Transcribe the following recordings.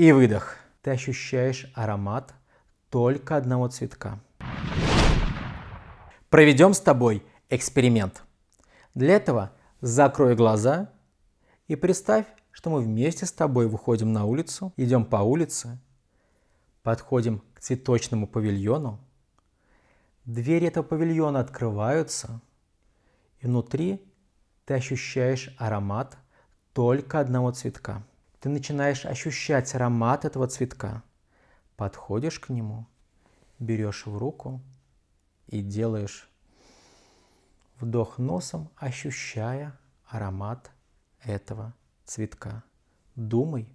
и выдох. Ты ощущаешь аромат только одного цветка. Проведем с тобой эксперимент. Для этого закрой глаза и представь, что мы вместе с тобой выходим на улицу, идем по улице, подходим к цветочному павильону. Двери этого павильона открываются, и внутри ты ощущаешь аромат только одного цветка. Ты начинаешь ощущать аромат этого цветка. Подходишь к нему, берешь в руку и делаешь вдох носом, ощущая аромат этого цветка. Думай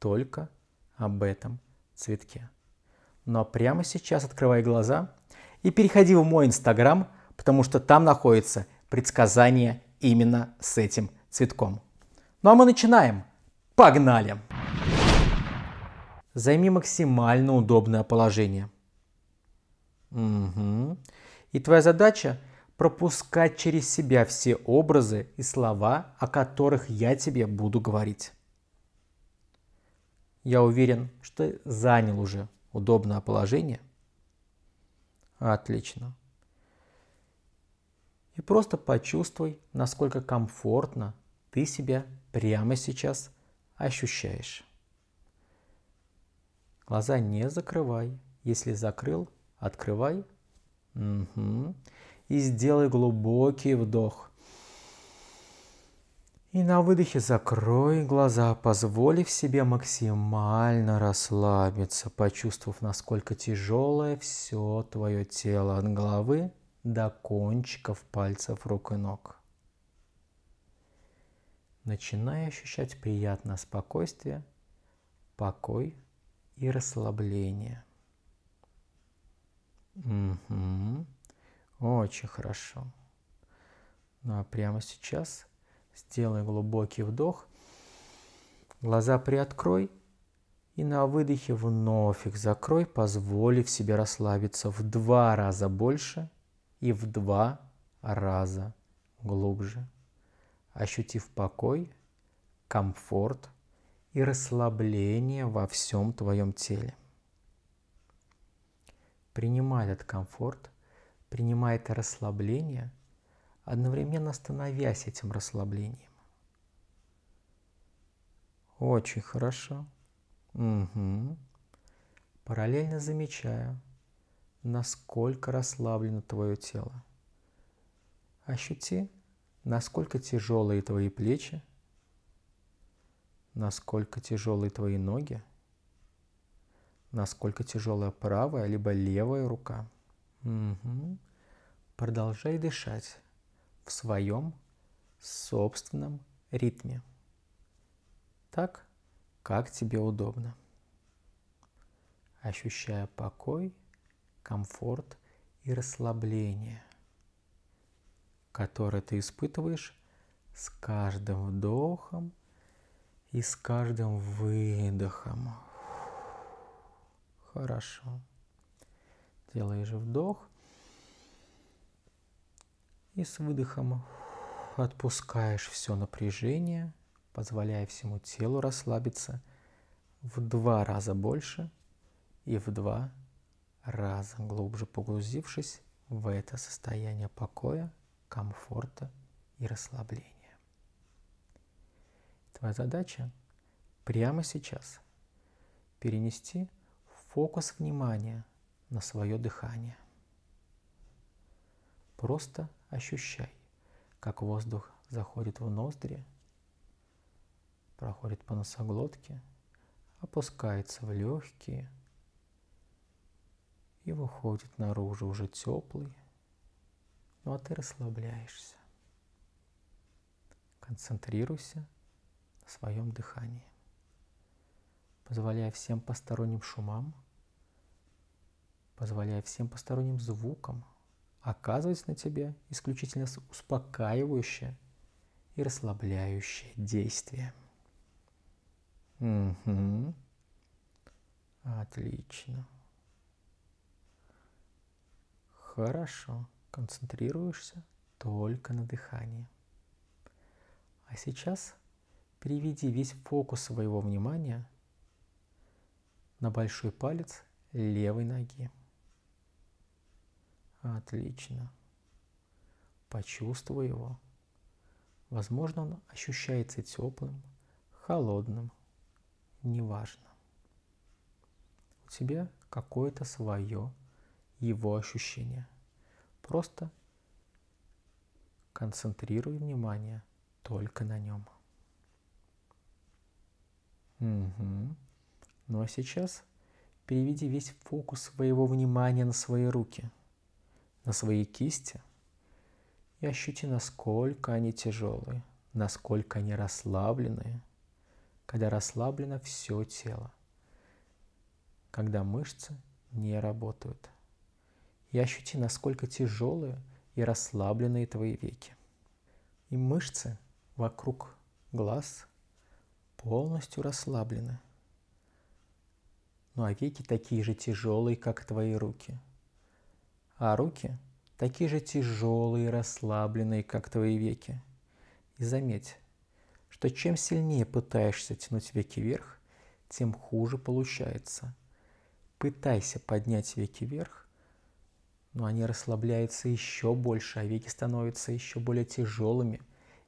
только об этом цветке. Ну а прямо сейчас открывай глаза и переходи в мой инстаграм, потому что там находится предсказание именно с этим цветком. Ну а мы начинаем. Погнали! Займи максимально удобное положение. Угу. И твоя задача пропускать через себя все образы и слова, о которых я тебе буду говорить. Я уверен, что ты занял уже удобное положение. Отлично. И просто почувствуй, насколько комфортно ты себя прямо сейчас ощущаешь. Глаза не закрывай. Если закрыл, открывай. Угу. И сделай глубокий вдох. И на выдохе закрой глаза, позволив себе максимально расслабиться, почувствовав, насколько тяжелое все твое тело от головы до кончиков пальцев рук и ног начиная ощущать приятное спокойствие, покой и расслабление. Угу. Очень хорошо. Ну а прямо сейчас сделай глубокий вдох, глаза приоткрой и на выдохе вновь их закрой, позволив себе расслабиться в два раза больше и в два раза глубже ощутив покой, комфорт и расслабление во всем твоем теле. Принимай этот комфорт, принимай это расслабление, одновременно становясь этим расслаблением. Очень хорошо. Угу. Параллельно замечаю, насколько расслаблено твое тело. Ощути насколько тяжелые твои плечи, насколько тяжелые твои ноги, насколько тяжелая правая либо левая рука. Угу. Продолжай дышать в своем собственном ритме. Так, как тебе удобно. Ощущая покой, комфорт и расслабление – которое ты испытываешь с каждым вдохом и с каждым выдохом. Хорошо. Делаешь вдох и с выдохом отпускаешь все напряжение, позволяя всему телу расслабиться в два раза больше и в два раза глубже погрузившись в это состояние покоя комфорта и расслабления. Твоя задача прямо сейчас перенести фокус внимания на свое дыхание. Просто ощущай, как воздух заходит в ноздри, проходит по носоглотке, опускается в легкие и выходит наружу уже теплый, ну а ты расслабляешься. Концентрируйся на своем дыхании, позволяя всем посторонним шумам, позволяя всем посторонним звукам оказывать на тебя исключительно успокаивающее и расслабляющее действие. Угу. Отлично. Хорошо концентрируешься только на дыхании. А сейчас переведи весь фокус своего внимания на большой палец левой ноги. Отлично. Почувствуй его. Возможно, он ощущается теплым, холодным, неважно. У тебя какое-то свое его ощущение – Просто концентрируй внимание только на нем. Угу. Ну а сейчас переведи весь фокус своего внимания на свои руки, на свои кисти и ощути, насколько они тяжелые, насколько они расслабленные, когда расслаблено все тело, когда мышцы не работают – и ощути, насколько тяжелые и расслабленные твои веки. И мышцы вокруг глаз полностью расслаблены. Ну а веки такие же тяжелые, как твои руки. А руки такие же тяжелые и расслабленные, как твои веки. И заметь, что чем сильнее пытаешься тянуть веки вверх, тем хуже получается. Пытайся поднять веки вверх, но они расслабляются еще больше, а веки становятся еще более тяжелыми,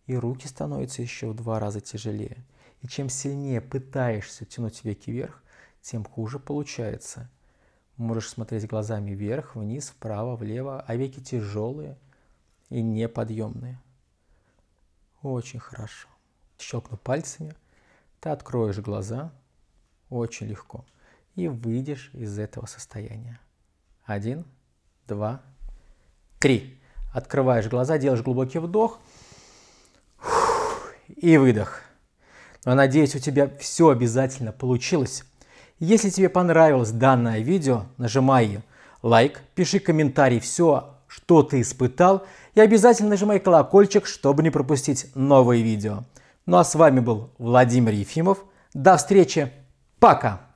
и руки становятся еще в два раза тяжелее. И чем сильнее пытаешься тянуть веки вверх, тем хуже получается. Можешь смотреть глазами вверх, вниз, вправо, влево, а веки тяжелые и неподъемные. Очень хорошо. Щелкну пальцами, ты откроешь глаза очень легко и выйдешь из этого состояния. Один – два, три. Открываешь глаза, делаешь глубокий вдох и выдох. Но надеюсь, у тебя все обязательно получилось. Если тебе понравилось данное видео, нажимай лайк, пиши комментарий, все, что ты испытал, и обязательно нажимай колокольчик, чтобы не пропустить новые видео. Ну а с вами был Владимир Ефимов. До встречи. Пока!